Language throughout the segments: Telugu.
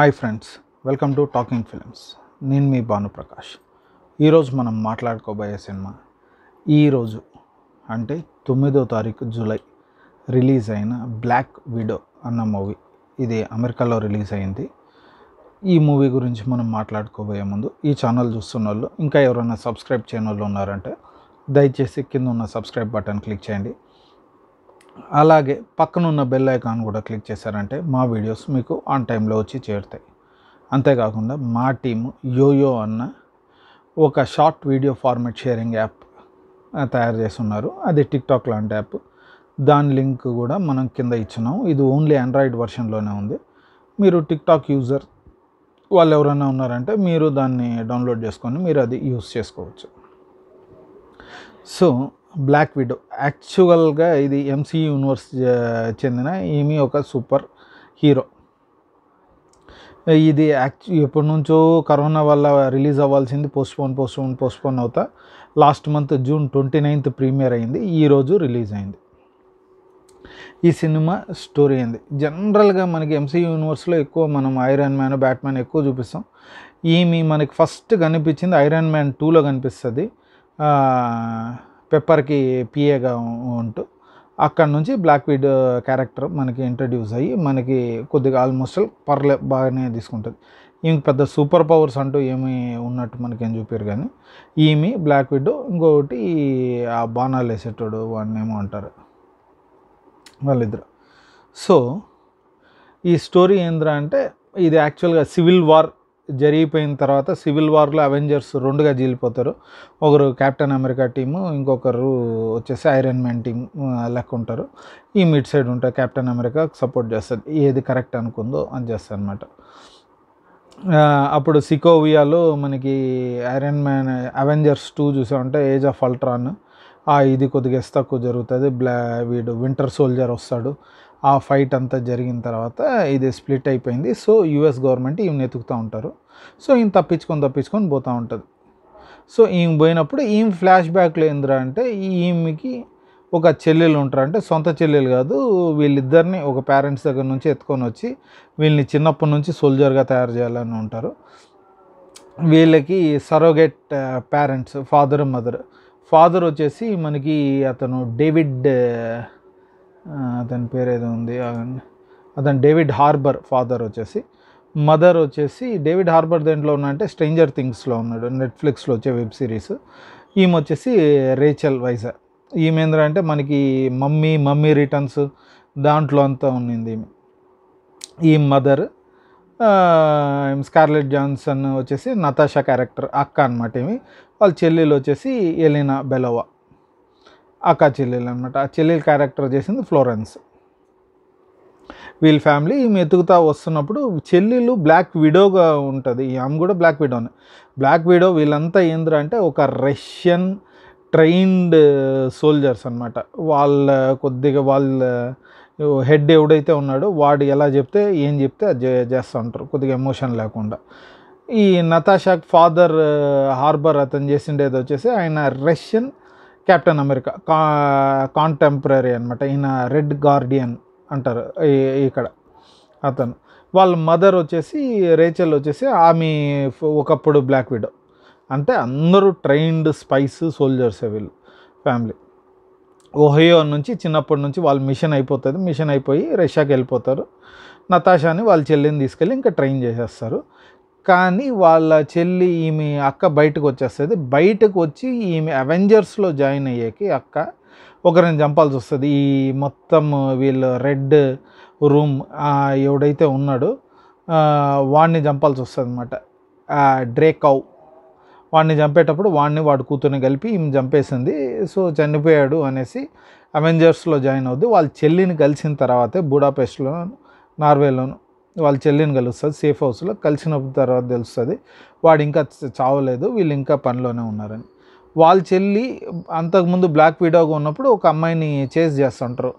hi friends welcome to Talking Films నేను మీ భానుప్రకాష్ ఈరోజు మనం మాట్లాడుకోబోయే సినిమా ఈరోజు అంటే తొమ్మిదో తారీఖు జూలై రిలీజ్ అయిన బ్లాక్ విడో అన్న మూవీ ఇది అమెరికాలో రిలీజ్ అయింది ఈ మూవీ గురించి మనం మాట్లాడుకోబోయే ముందు ఈ ఛానల్ చూస్తున్న వాళ్ళు ఇంకా ఎవరైనా సబ్స్క్రైబ్ చేయని వాళ్ళు ఉన్నారంటే దయచేసి కింద ఉన్న సబ్స్క్రైబ్ బటన్ క్లిక్ చేయండి అలాగే పక్కనున్న బెల్ ఐకాన్ కూడా క్లిక్ చేశారంటే మా వీడియోస్ మీకు ఆన్ టైంలో వచ్చి చేరుతాయి అంతేకాకుండా మా టీము యోయో అన్న ఒక short video format sharing app తయారు చేస్తున్నారు అది టిక్టాక్ లాంటి యాప్ దాని లింక్ కూడా మనం కింద ఇచ్చినాం ఇది ఓన్లీ ఆండ్రాయిడ్ వర్షన్లోనే ఉంది మీరు టిక్టాక్ యూజర్ వాళ్ళు ఎవరైనా ఉన్నారంటే మీరు దాన్ని డౌన్లోడ్ చేసుకొని మీరు అది యూస్ చేసుకోవచ్చు సో బ్లాక్ విడో యాక్చువల్గా ఇది ఎంసీ యూనివర్స్ చెందిన ఈమె ఒక సూపర్ హీరో ఇది యాక్చు ఎప్పటి నుంచో కరోనా వల్ల రిలీజ్ అవ్వాల్సింది పోస్ట్పోన్ పోస్ట్పోన్ పోస్ట్పోన్ అవుతా last month June twenty ninth premiere అయింది ఈరోజు రిలీజ్ అయింది ఈ సినిమా స్టోరీ అయింది జనరల్గా మనకి ఎంసీ యూనివర్స్లో ఎక్కువ మనం ఐరన్ మ్యాన్ బ్యాట్మెన్ ఎక్కువ చూపిస్తాం ఈమె మనకి ఫస్ట్ కనిపించింది ఐరన్ మ్యాన్ టూలో కనిపిస్తుంది పెప్పర్కి పిఏగా ఉంటూ అక్కడ నుంచి బ్లాక్ వీడ్ క్యారెక్టర్ మనకి ఇంట్రడ్యూస్ అయ్యి మనకి కొద్దిగా ఆల్మోస్ట్ పర్లే బాగానే తీసుకుంటుంది ఈమె పెద్ద సూపర్ పవర్స్ అంటూ ఏమి ఉన్నట్టు మనకి ఏం చూపారు కానీ ఈమె బ్లాక్ విడ్ ఇంకొకటి ఆ బాణాలు వేసేటోడు వాడిని ఏమో అంటారు వాళ్ళిద్దరు సో ఈ స్టోరీ ఏంద్రా అంటే ఇది యాక్చువల్గా సివిల్ వార్ జరిగిపోయిన తర్వాత సివిల్ వార్లో అవెంజర్స్ రెండుగా జీలిపోతారు ఒకరు కెప్టెన్ అమెరికా టీము ఇంకొకరు వచ్చేసి ఐరన్ మ్యాన్ టీం లెక్క ఉంటారు ఈ మిడ్ సైడ్ ఉంటారు కెప్టెన్ అమెరికా సపోర్ట్ చేస్తుంది ఏది కరెక్ట్ అనుకుందో అని చేస్తా అనమాట అప్పుడు సికోవియాలో మనకి ఐరన్ మ్యాన్ అవెంజర్స్ టూ చూసామంటే ఏజ్ ఆఫ్ అల్ట్రాన్ ఇది కొద్దిగా ఎస్ తక్కువ జరుగుతుంది బ్లా వీడు వింటర్ సోల్జర్ వస్తాడు ఆ ఫైట్ అంతా జరిగిన తర్వాత ఇది స్ప్లిట్ అయిపోయింది సో యుఎస్ గవర్నమెంట్ ఈమె ఎతుకుతూ ఉంటారు సో ఈయన తప్పించుకొని తప్పించుకొని పోతూ ఉంటుంది సో ఈమె పోయినప్పుడు ఈ ఫ్లాష్ బ్యాక్లో ఏందిరా అంటే ఈమెకి ఒక చెల్లెలు ఉంటారు అంటే సొంత చెల్లెలు కాదు వీళ్ళిద్దరిని ఒక పేరెంట్స్ దగ్గర నుంచి ఎత్తుకొని వచ్చి వీళ్ళని చిన్నప్పటి నుంచి సోల్జర్గా తయారు చేయాలని ఉంటారు వీళ్ళకి surrogate parents father mother father వచ్చేసి మనకి అతను డేవిడ్ అతని పేరు ఏదో ఉంది అతను డేవిడ్ హార్బర్ ఫాదర్ వచ్చేసి మదర్ వచ్చేసి డేవిడ్ హార్బర్ దేంట్లో అంటే స్ట్రేంజర్ థింగ్స్లో ఉన్నాడు నెట్ఫ్లిక్స్లో వచ్చే వెబ్ సిరీస్ ఈమె వచ్చేసి రేచల్ వైజర్ ఈమె అంటే మనకి మమ్మీ మమ్మీ రిటర్న్స్ దాంట్లో అంతా ఉన్నింది ఈమె ఈ మదర్ స్కార్లెట్ జాన్సన్ వచ్చేసి నతాషా క్యారెక్టర్ అక్క అనమాట ఏమి వాళ్ళ చెల్లెలు వచ్చేసి ఎలినా బెలోవా అక్క చెల్లెలు అనమాట ఆ చెల్లెలు క్యారెక్టర్ చేసింది ఫ్లోరెన్స్ వీళ్ళ ఫ్యామిలీ ఈమె ఎతుకుతా వస్తున్నప్పుడు చెల్లెలు బ్లాక్ విడోగా ఉంటుంది ఆమె కూడా బ్లాక్ విడోనే బ్లాక్ విడో వీళ్ళంతా ఏంద్ర అంటే ఒక రష్యన్ ట్రైన్డ్ సోల్జర్స్ అనమాట వాళ్ళ కొద్దిగా వాళ్ళ హెడ్ ఎవడైతే ఉన్నాడో వాడు ఎలా చెప్తే ఏం చెప్తే అది చేస్తూ ఉంటారు కొద్దిగా ఎమోషన్ లేకుండా ఈ నతాషాక్ ఫాదర్ హార్బర్ అతను చేసిండేది వచ్చేసి ఆయన రష్యన్ క్యాప్టెన్ అమెరికా కా కాంటెంపరీ అనమాట ఈయన రెడ్ గార్డియన్ అంటారు ఇక్కడ అతను వాళ్ళ మదర్ వచ్చేసి రేచల్ వచ్చేసి ఆమె ఒకప్పుడు బ్లాక్ విడో అంటే అందరూ ట్రైన్డ్ స్పైస్ సోల్జర్స్ వీళ్ళు ఫ్యామిలీ ఓహయో నుంచి చిన్నప్పటి నుంచి వాళ్ళు మిషన్ అయిపోతుంది మిషన్ అయిపోయి రష్యాకి వెళ్ళిపోతారు నతాషాని వాళ్ళ చెల్లిని తీసుకెళ్ళి ఇంకా ట్రైన్ చేసేస్తారు కానీ వాళ్ళ చెల్లి ఈమె అక్క బయటకు వచ్చేస్తుంది బయటకు వచ్చి ఈమె అవెంజర్స్లో జాయిన్ అయ్యేకి అక్క ఒకరిని చంపాల్సి వస్తుంది ఈ మొత్తం వీళ్ళు రెడ్ రూమ్ ఎవడైతే ఉన్నాడో వాడిని చంపాల్సి వస్తుంది అనమాట డ్రేకౌ వాడిని చంపేటప్పుడు వాడిని వాడు కూతుర్ని కలిపి ఈమె చంపేసింది సో చనిపోయాడు అనేసి అవెంజర్స్లో జాయిన్ అవుద్ది వాళ్ళ చెల్లిని కలిసిన తర్వాతే బుడాపెస్ట్లో నార్వేలోను వాళ్ళు చెల్లిని కలుస్తుంది సేఫ్ హౌస్లో కలిసిన తర్వాత తెలుస్తుంది వాడు ఇంకా చావలేదు వీళ్ళు ఇంకా పనిలోనే ఉన్నారని వాళ్ళు చెల్లి అంతకుముందు బ్లాక్ వీడియోగా ఉన్నప్పుడు ఒక అమ్మాయిని చేస్ చేస్తుంటారు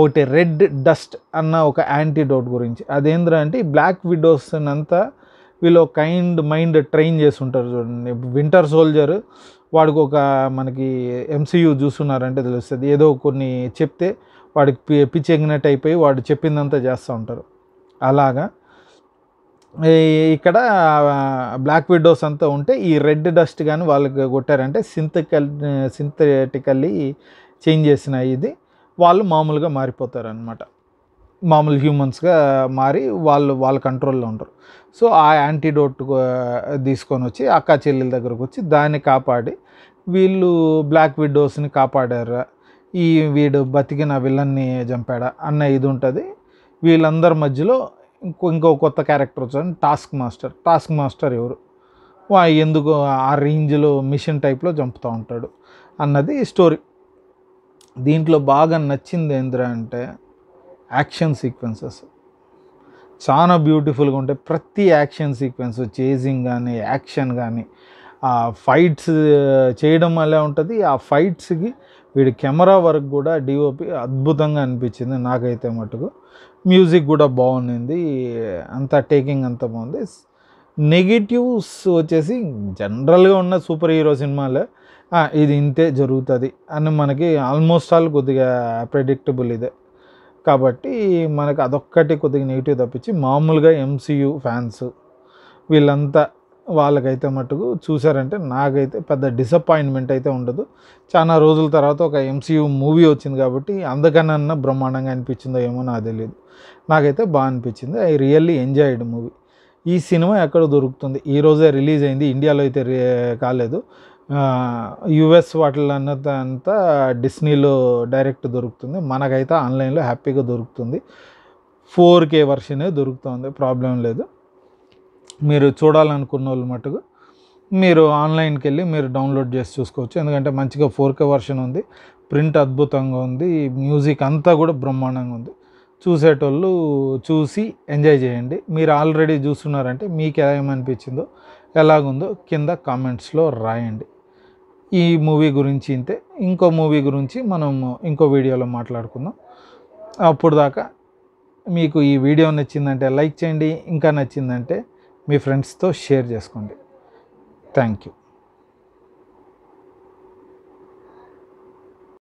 ఒకటి రెడ్ డస్ట్ అన్న ఒక యాంటీడోట్ గురించి అదేంద్ర అంటే బ్లాక్ విడోస్ అంతా వీళ్ళు కైండ్ మైండ్ ట్రైన్ చేస్తుంటారు చూడండి వింటర్ సోల్జర్ వాడికి ఒక మనకి ఎంసీయూ చూస్తున్నారంటే తెలుస్తుంది ఏదో కొన్ని చెప్తే వాడికి పిచ్చి ఎగినట్టు అయిపోయి వాడు చెప్పిందంతా చేస్తూ ఉంటారు అలాగా ఇక్కడ బ్లాక్ విడోస్ అంతా ఉంటే ఈ రెడ్ డస్ట్ కానీ వాళ్ళకి కొట్టారంటే సింథకల్ సింథటికల్లీ చేంజ్ చేసిన ఇది వాళ్ళు మామూలుగా మారిపోతారు అనమాట మామూలు హ్యూమన్స్గా మారి వాళ్ళు వాళ్ళ కంట్రోల్లో ఉంటారు సో ఆ యాంటీడోట్ తీసుకొని వచ్చి అక్కా చెల్లెల దగ్గరకు వచ్చి దాన్ని కాపాడి వీళ్ళు బ్లాక్ విడోస్ని కాపాడారా ఈ వీడు బతికిన విలన్ని చంపాడా అన్న ఇది ఉంటుంది వీళ్ళందరి మధ్యలో ఇంకో ఇంకో కొత్త క్యారెక్టర్ వచ్చాడు టాస్క్ మాస్టర్ టాస్క్ మాస్టర్ ఎవరు ఎందుకు ఆ రేంజ్లో మిషన్ టైప్లో చంపుతూ ఉంటాడు అన్నది స్టోరీ దీంట్లో బాగా నచ్చింది ఏంద్రా అంటే యాక్షన్ సీక్వెన్సెస్ చాలా బ్యూటిఫుల్గా ఉంటాయి ప్రతి యాక్షన్ సీక్వెన్స్ చేజింగ్ కానీ యాక్షన్ కానీ ఆ ఫైట్స్ చేయడం అలా ఉంటుంది ఆ ఫైట్స్కి వీడి కెమెరా వర్క్ కూడా డిఓపి అద్భుతంగా అనిపించింది నాకైతే మటుకు మ్యూజిక్ కూడా బాగుంది అంత టేకింగ్ అంత బాగుంది నెగిటివ్స్ వచ్చేసి జనరల్గా ఉన్న సూపర్ హీరో సినిమాలే ఇది ఇంతే జరుగుతుంది అని మనకి ఆల్మోస్ట్ ఆల్ కొద్దిగా ప్రెడిక్టబుల్ ఇదే కాబట్టి మనకు అదొక్కటి కొద్దిగా నెగిటివ్ తప్పించి మామూలుగా ఎంసీయూ ఫ్యాన్స్ వీళ్ళంతా వాళ్ళకైతే మటుకు చూసారంటే నాకైతే పెద్ద డిసప్పాయింట్మెంట్ అయితే ఉండదు చాలా రోజుల తర్వాత ఒక ఎంసీయూ మూవీ వచ్చింది కాబట్టి అందుకన్నా బ్రహ్మాండంగా అనిపించిందో ఏమో నాకు తెలియదు నాకైతే బాగా అనిపించింది ఐ రియల్లీ ఎంజాయిడ్ మూవీ ఈ సినిమా ఎక్కడ దొరుకుతుంది ఈరోజే రిలీజ్ అయింది ఇండియాలో అయితే కాలేదు యుఎస్ వాటిలన్నంతా డిస్నీలో డైరెక్ట్ దొరుకుతుంది మనకైతే ఆన్లైన్లో హ్యాపీగా దొరుకుతుంది ఫోర్ కే వర్షనే దొరుకుతుంది ప్రాబ్లం లేదు మీరు చూడాలనుకున్న వాళ్ళు మటుకు మీరు ఆన్లైన్కి వెళ్ళి మీరు డౌన్లోడ్ చేసి చూసుకోవచ్చు ఎందుకంటే మంచిగా ఫోర్ కే వర్షన్ ఉంది ప్రింట్ అద్భుతంగా ఉంది మ్యూజిక్ అంతా కూడా బ్రహ్మాండంగా ఉంది చూసేటోళ్ళు చూసి ఎంజాయ్ చేయండి మీరు ఆల్రెడీ చూస్తున్నారంటే మీకు ఏమనిపించిందో ఎలాగుందో కింద కామెంట్స్లో రాయండి ఈ మూవీ గురించి ఇంతే ఇంకో మూవీ గురించి మనం ఇంకో వీడియోలో మాట్లాడుకుందాం అప్పుడు దాకా మీకు ఈ వీడియో నచ్చిందంటే లైక్ చేయండి ఇంకా నచ్చిందంటే మీ ఫ్రెండ్స్తో షేర్ చేసుకోండి థ్యాంక్ యూ